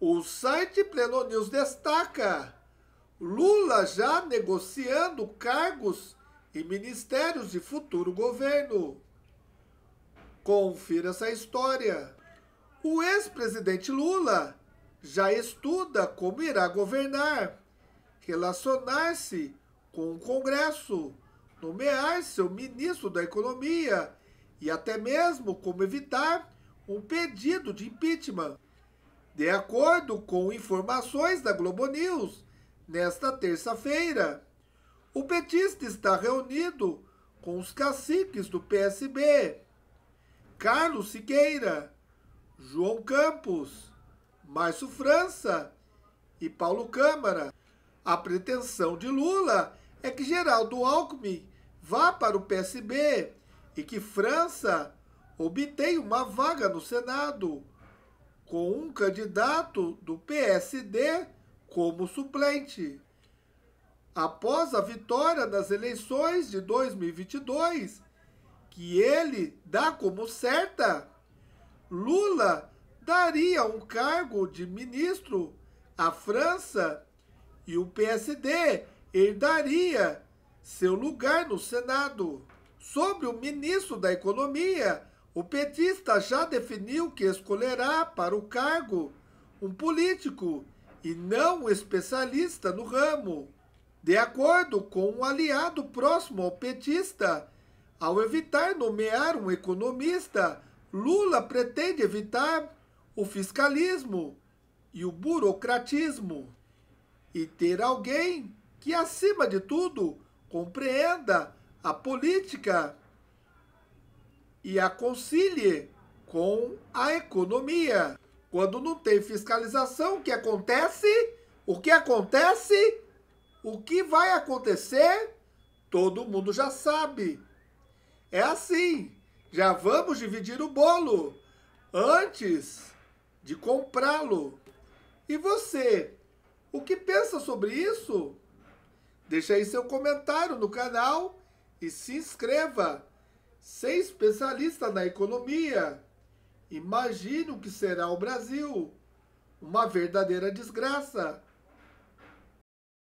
O site Pleno News destaca: Lula já negociando cargos e ministérios de futuro governo. Confira essa história. O ex-presidente Lula já estuda como irá governar, relacionar-se com o Congresso, nomear seu ministro da Economia e até mesmo como evitar um pedido de impeachment. De acordo com informações da Globo News, nesta terça-feira, o petista está reunido com os caciques do PSB, Carlos Siqueira, João Campos, Márcio França e Paulo Câmara. A pretensão de Lula é que Geraldo Alckmin vá para o PSB e que França obtenha uma vaga no Senado com um candidato do PSD como suplente. Após a vitória nas eleições de 2022, que ele dá como certa, Lula daria um cargo de ministro à França e o PSD herdaria seu lugar no Senado. Sobre o ministro da Economia, o petista já definiu que escolherá para o cargo um político e não um especialista no ramo, de acordo com um aliado próximo ao petista. Ao evitar nomear um economista, Lula pretende evitar o fiscalismo e o burocratismo e ter alguém que, acima de tudo, compreenda a política e a concilie com a economia. Quando não tem fiscalização, o que acontece? O que acontece? O que vai acontecer? Todo mundo já sabe. É assim. Já vamos dividir o bolo antes de comprá-lo. E você, o que pensa sobre isso? Deixe aí seu comentário no canal e se inscreva. Sem especialista na economia, imagino que será o Brasil. Uma verdadeira desgraça.